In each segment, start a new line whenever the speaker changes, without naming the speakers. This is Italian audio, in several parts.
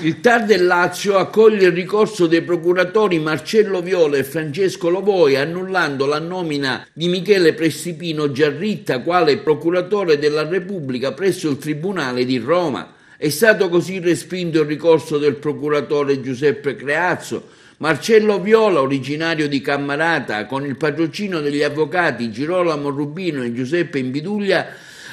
Il TAR del Lazio accoglie il ricorso dei procuratori Marcello Viola e Francesco Lovoi annullando la nomina di Michele Prestipino Giarritta quale procuratore della Repubblica presso il Tribunale di Roma. È stato così respinto il ricorso del procuratore Giuseppe Creazzo. Marcello Viola, originario di Cammarata, con il patrocino degli avvocati Girolamo Rubino e Giuseppe Inviduglia,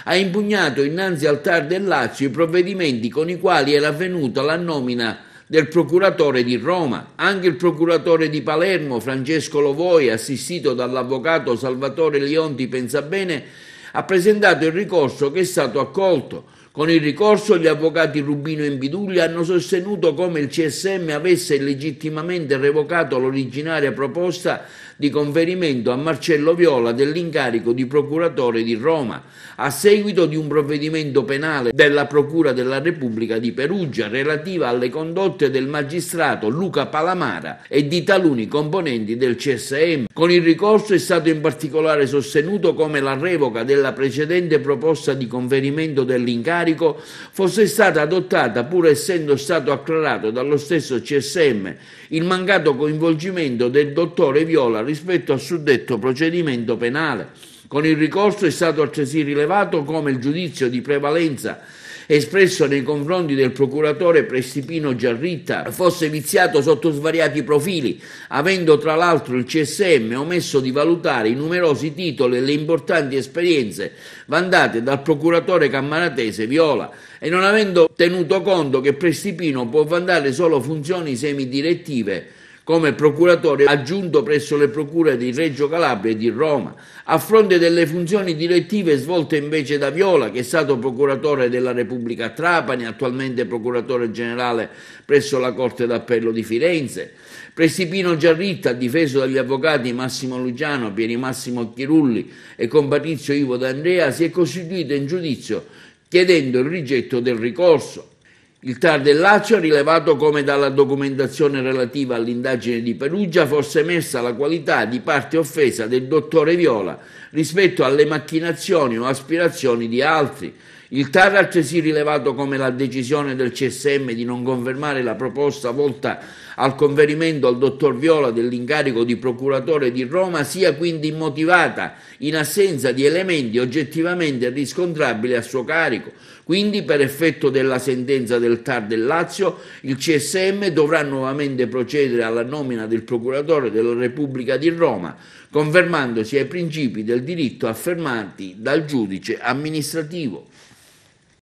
ha impugnato innanzi al TAR del Lazio i provvedimenti con i quali era avvenuta la nomina del procuratore di Roma, anche il procuratore di Palermo Francesco Lovoi, assistito dall'avvocato Salvatore Lionti Pensabene, ha presentato il ricorso che è stato accolto. Con il ricorso gli avvocati Rubino e Biduglia hanno sostenuto come il CSM avesse legittimamente revocato l'originaria proposta di conferimento a Marcello Viola dell'incarico di procuratore di Roma, a seguito di un provvedimento penale della Procura della Repubblica di Perugia relativa alle condotte del magistrato Luca Palamara e di taluni componenti del CSM. Con il ricorso è stato in particolare sostenuto come la revoca della precedente proposta di conferimento dell'incarico incarico fosse stata adottata pur essendo stato acclarato dallo stesso CSM il mancato coinvolgimento del dottore Viola rispetto al suddetto procedimento penale. Con il ricorso è stato altresì rilevato come il giudizio di prevalenza espresso nei confronti del procuratore Prestipino Giarritta fosse viziato sotto svariati profili, avendo tra l'altro il CSM omesso di valutare i numerosi titoli e le importanti esperienze vandate dal procuratore cammaratese Viola e non avendo tenuto conto che Prestipino può vandare solo funzioni semidirettive come procuratore aggiunto presso le procure di Reggio Calabria e di Roma, a fronte delle funzioni direttive svolte invece da Viola, che è stato procuratore della Repubblica a Trapani, attualmente procuratore generale presso la Corte d'Appello di Firenze. Presipino Giarritta, difeso dagli avvocati Massimo Lugiano, Pieri Massimo Chirulli e con Patrizio Ivo D'Andrea, si è costituito in giudizio chiedendo il rigetto del ricorso. Il TAR del Lazio ha rilevato come dalla documentazione relativa all'indagine di Perugia fosse emersa la qualità di parte offesa del dottore Viola rispetto alle macchinazioni o aspirazioni di altri il TAR ha altresì rilevato come la decisione del CSM di non confermare la proposta volta al conferimento al dottor Viola dell'incarico di procuratore di Roma sia quindi immotivata in assenza di elementi oggettivamente riscontrabili a suo carico. Quindi per effetto della sentenza del TAR del Lazio il CSM dovrà nuovamente procedere alla nomina del procuratore della Repubblica di Roma, confermandosi ai principi del diritto affermati dal giudice amministrativo.